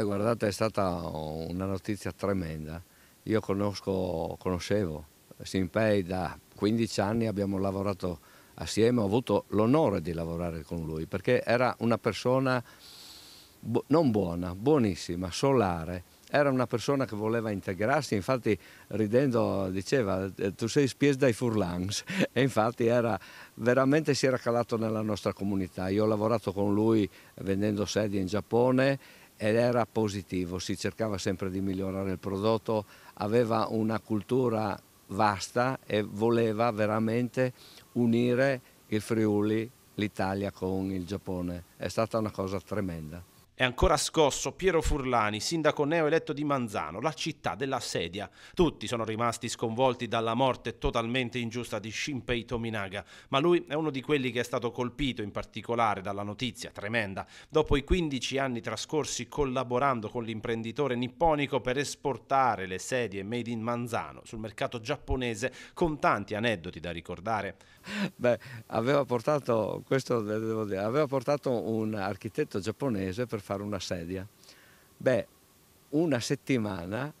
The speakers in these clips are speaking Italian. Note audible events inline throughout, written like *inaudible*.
Eh, guardate, è stata una notizia tremenda. Io conosco, conoscevo Simpei da 15 anni, abbiamo lavorato assieme, ho avuto l'onore di lavorare con lui perché era una persona bu non buona, buonissima, solare, era una persona che voleva integrarsi, infatti ridendo diceva eh, tu sei spies dai furlans *laughs* e infatti era, veramente si era calato nella nostra comunità. Io ho lavorato con lui vendendo sedie in Giappone ed era positivo, si cercava sempre di migliorare il prodotto, aveva una cultura vasta e voleva veramente unire il Friuli, l'Italia con il Giappone. È stata una cosa tremenda. È ancora scosso Piero Furlani, sindaco neoeletto di Manzano, la città della sedia. Tutti sono rimasti sconvolti dalla morte totalmente ingiusta di Shinpei Tominaga, ma lui è uno di quelli che è stato colpito in particolare dalla notizia tremenda. Dopo i 15 anni trascorsi collaborando con l'imprenditore nipponico per esportare le sedie made in Manzano sul mercato giapponese, con tanti aneddoti da ricordare. Beh, aveva portato, questo devo dire, aveva portato un architetto giapponese per fare fare una sedia? Beh, una settimana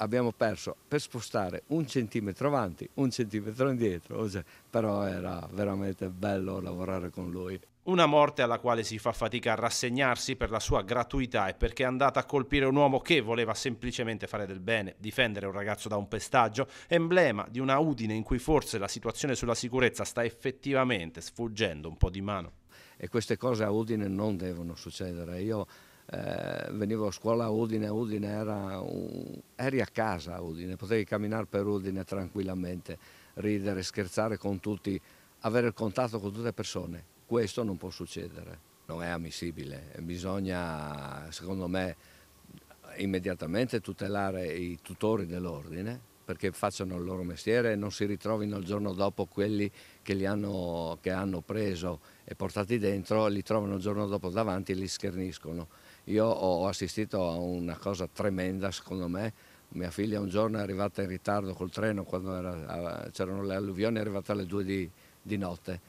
abbiamo perso per spostare un centimetro avanti, un centimetro indietro, cioè, però era veramente bello lavorare con lui. Una morte alla quale si fa fatica a rassegnarsi per la sua gratuità e perché è andata a colpire un uomo che voleva semplicemente fare del bene, difendere un ragazzo da un pestaggio, emblema di una Udine in cui forse la situazione sulla sicurezza sta effettivamente sfuggendo un po' di mano. E queste cose a Udine non devono succedere. Io eh, venivo a scuola a Udine, Udine era un... eri a casa a Udine, potevi camminare per Udine tranquillamente, ridere, scherzare con tutti, avere il contatto con tutte le persone. Questo non può succedere, non è ammissibile, bisogna secondo me immediatamente tutelare i tutori dell'ordine perché facciano il loro mestiere e non si ritrovino il giorno dopo quelli che li hanno, che hanno preso e portati dentro, li trovano il giorno dopo davanti e li scherniscono. Io ho assistito a una cosa tremenda, secondo me. Mia figlia un giorno è arrivata in ritardo col treno, quando c'erano le alluvioni, è arrivata alle 2 di, di notte.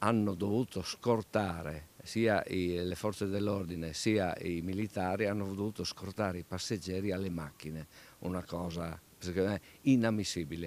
Hanno dovuto scortare sia i, le forze dell'ordine sia i militari, hanno dovuto scortare i passeggeri alle macchine. Una cosa, secondo me, inammissibile.